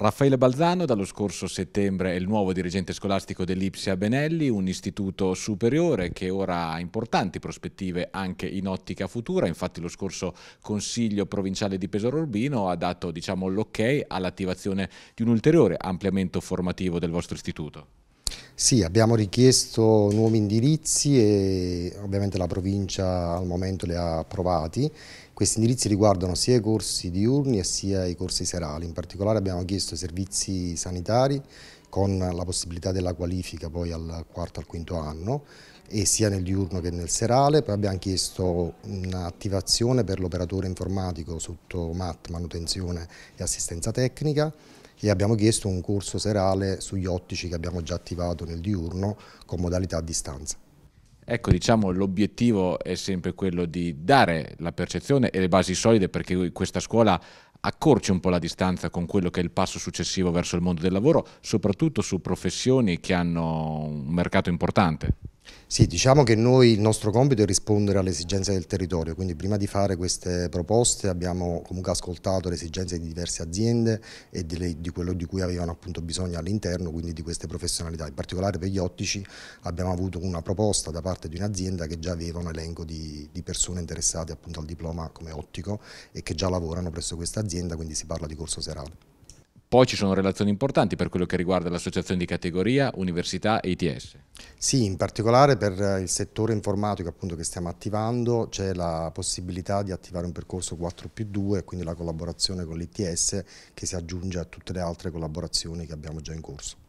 Raffaele Balzano dallo scorso settembre è il nuovo dirigente scolastico dell'Ipsia Benelli, un istituto superiore che ora ha importanti prospettive anche in ottica futura, infatti lo scorso Consiglio Provinciale di Pesaro Urbino ha dato diciamo, l'ok all'attivazione di un ulteriore ampliamento formativo del vostro istituto. Sì, abbiamo richiesto nuovi indirizzi e ovviamente la provincia al momento li ha approvati questi indirizzi riguardano sia i corsi diurni sia i corsi serali, in particolare abbiamo chiesto i servizi sanitari con la possibilità della qualifica poi al quarto al quinto anno e sia nel diurno che nel serale, poi abbiamo chiesto un'attivazione per l'operatore informatico sotto MAT, manutenzione e assistenza tecnica e abbiamo chiesto un corso serale sugli ottici che abbiamo già attivato nel diurno con modalità a distanza. Ecco, diciamo, l'obiettivo è sempre quello di dare la percezione e le basi solide perché questa scuola accorci un po' la distanza con quello che è il passo successivo verso il mondo del lavoro, soprattutto su professioni che hanno un mercato importante. Sì, diciamo che noi il nostro compito è rispondere alle esigenze del territorio, quindi prima di fare queste proposte abbiamo comunque ascoltato le esigenze di diverse aziende e di, di quello di cui avevano appunto bisogno all'interno, quindi di queste professionalità. In particolare per gli ottici abbiamo avuto una proposta da parte di un'azienda che già aveva un elenco di, di, persone interessate appunto al diploma come ottico e che già lavorano presso questa azienda, quindi si parla di corso serale. Poi ci sono relazioni importanti per quello che riguarda l'associazione di categoria, università e ITS. Sì, in particolare per eh, il settore informatico appunto, che stiamo attivando c'è la possibilità di attivare un percorso 4 più 2, quindi la collaborazione con l'ITS che si aggiunge a tutte le altre collaborazioni che abbiamo già in corso.